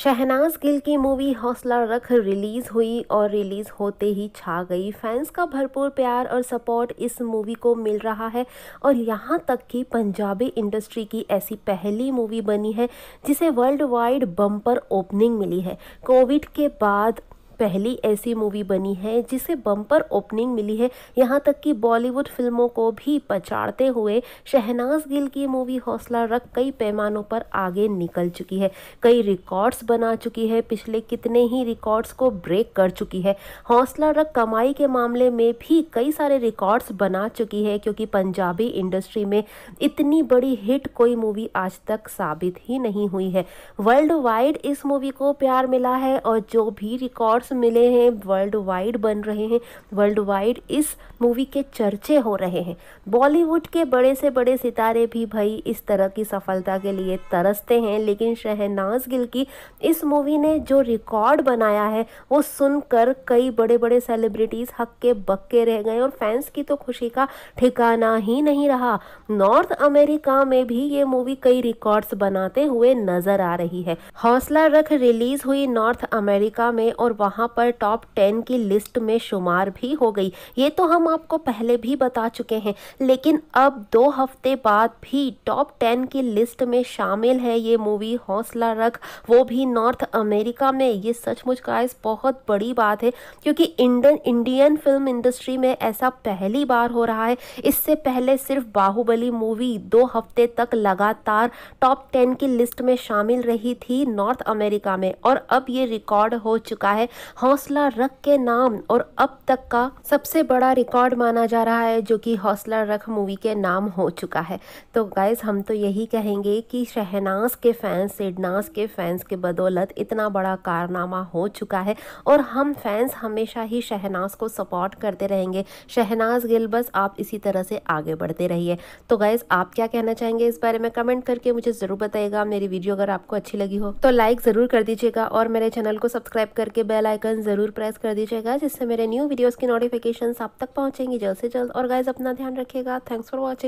शहनाज गिल की मूवी हौसला रख रिलीज़ हुई और रिलीज़ होते ही छा गई फैंस का भरपूर प्यार और सपोर्ट इस मूवी को मिल रहा है और यहाँ तक कि पंजाबी इंडस्ट्री की ऐसी पहली मूवी बनी है जिसे वर्ल्ड वाइड बम्पर ओपनिंग मिली है कोविड के बाद पहली ऐसी मूवी बनी है जिसे बम्पर ओपनिंग मिली है यहाँ तक कि बॉलीवुड फिल्मों को भी पछाड़ते हुए शहनाज गिल की मूवी हौसला रख कई पैमानों पर आगे निकल चुकी है कई रिकॉर्ड्स बना चुकी है पिछले कितने ही रिकॉर्ड्स को ब्रेक कर चुकी है हौसला रख कमाई के मामले में भी कई सारे रिकॉर्ड्स बना चुकी है क्योंकि पंजाबी इंडस्ट्री में इतनी बड़ी हिट कोई मूवी आज तक साबित ही नहीं हुई है वर्ल्ड वाइड इस मूवी को प्यार मिला है और जो भी रिकॉर्ड अवार्ड्स मिले हैं वर्ल्ड वाइड बन रहे हैं वर्ल्ड वाइड इस मूवी के चर्चे हो रहे हैं बॉलीवुड के बड़े से बड़े सितारे भी भाई इस तरह की सफलता के लिए तरसते हैं लेकिन शहनाज गिल की इस मूवी ने जो रिकॉर्ड बनाया है वो सुनकर कई बड़े बड़े सेलिब्रिटीज़ हक्के बक्के रह गए और फैंस की तो खुशी का ठिकाना ही नहीं रहा नॉर्थ अमेरिका में भी ये मूवी कई रिकॉर्ड्स बनाते हुए नजर आ रही है हौसला रख रिलीज हुई नॉर्थ अमेरिका में और वहाँ वहाँ पर टॉप टेन की लिस्ट में शुमार भी हो गई ये तो हम आपको पहले भी बता चुके हैं लेकिन अब दो हफ्ते बाद भी टॉप टेन की लिस्ट में शामिल है ये मूवी हौसला रख वो भी नॉर्थ अमेरिका में ये सचमुच गाइस बहुत बड़ी बात है क्योंकि इंडन इंडियन फिल्म इंडस्ट्री में ऐसा पहली बार हो रहा है इससे पहले सिर्फ बाहुबली मूवी दो हफ्ते तक लगातार टॉप टेन की लिस्ट में शामिल रही थी नॉर्थ अमेरिका में और अब ये रिकॉर्ड हो चुका है हौसला रख के नाम और अब तक का सबसे बड़ा रिकॉर्ड माना जा रहा है जो कि हौसला रख मूवी के नाम हो चुका है तो गाइज हम तो यही कहेंगे कि शहनाज के फैंस सिडनाज के फैंस के बदौलत इतना बड़ा कारनामा हो चुका है और हम फैंस हमेशा ही शहनाज को सपोर्ट करते रहेंगे शहनाज गिल बस आप इसी तरह से आगे बढ़ते रहिए तो गाइज आप क्या कहना चाहेंगे इस बारे में कमेंट करके मुझे ज़रूर बताइएगा मेरी वीडियो अगर आपको अच्छी लगी हो तो लाइक ज़रूर कर दीजिएगा और मेरे चैनल को सब्सक्राइब करके बेल आइकन ज़रूर प्रेस कर दीजिएगा जिससे मेरे न्यू वीडियोज़ की नोटिफिकेशन आप तक पहुँचेंगी जल्द से जल्द और गाइज अपना ध्यान रखिएगा थैंक्स फॉर वॉचिंग